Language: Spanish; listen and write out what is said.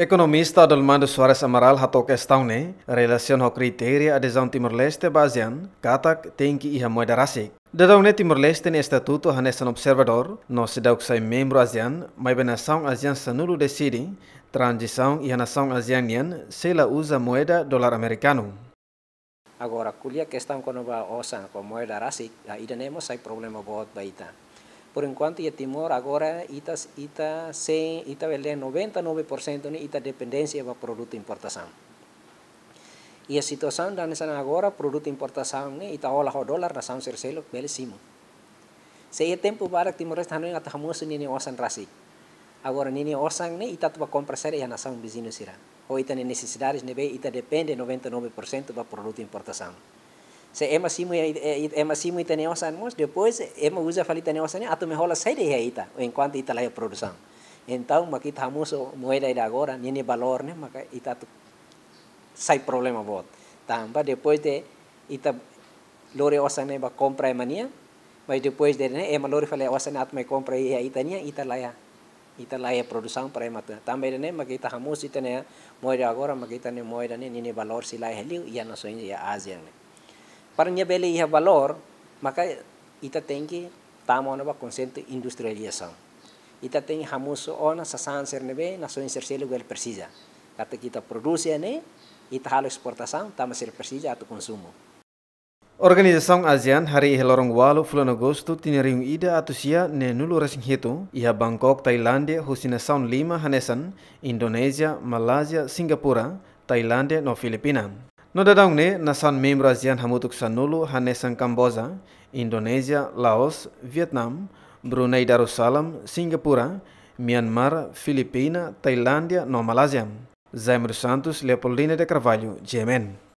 Economista Adelmando Soares Amaral hatoka estaune, relação de adhesión a Timor-Leste bazian katak tenki iha moeda rasik. la Timor-Leste ne estatuto hanesan observador, no se sai membro ASEAN, pero la saun ASEAN sanulu la transisaun y la Nación ASEAN se la usa moeda dólar americano. Agora, la cuestión kono ba a osan com moeda rasik, tenemos sai problema bot baita. Por enquanto, em Timor, agora, ita, ita, sem, ita Belém, 99% de ita dependência para produto importação. E a situação da nessa agora, produto importação, né, eh, ita ola o dólar, nação cercelo, belíssimo. Se é tempo para Timor, está não atacamoso nem osan rasi. Agora, nem osan, né, ita tuba compra séria a nação vizinha será. Ou ita necessidades, né, ita depende 99% para produto importação. Så Emma Simui Emma eh, eh, Simui tem os animais, depois Emma usa falei tem os animais, melhor sai de reita, enquanto está lá a produção. Então, mas que moeda de agora, ni valor, né, ita está sai problema bot. Tamba depois de ita lore osane ba compra mania, mas depois de ne Emma lore falei osane at me compra e aí tania, ita lá ya. Ita lá é produção para Emma. Também ne mas que ita ne moeda agora, mas que ita moeda ni nem valor se heliu é liu, ia nações ia Para nya bele iha valor, maka ita tenki tamo na ba conceito industrialização. Ita tem hamuso ona sa sanser nebe na so inserselo gel persija Kata kita produce ane ita halo exportação, tamo ser persija atau konsumo. Organisasi ASEAN hari ini lorong walu bulan Agosto tinariung ida atusia ne nulu resing hitu iha Bangkok, Thailandia, husina sound lima hanesan, Indonesia, Malaysia, Singapura, Thailand, no Filipina. Noda dadang ne nasan membra zian hamutuk sanulu hanesan Kamboja, Indonesia, Laos, Vietnam, Brunei Darussalam, Singapura, Myanmar, Filipina, Thailandia, no Malaysia. Zaimur Santos, Leopoldina de Carvalho, Jemen.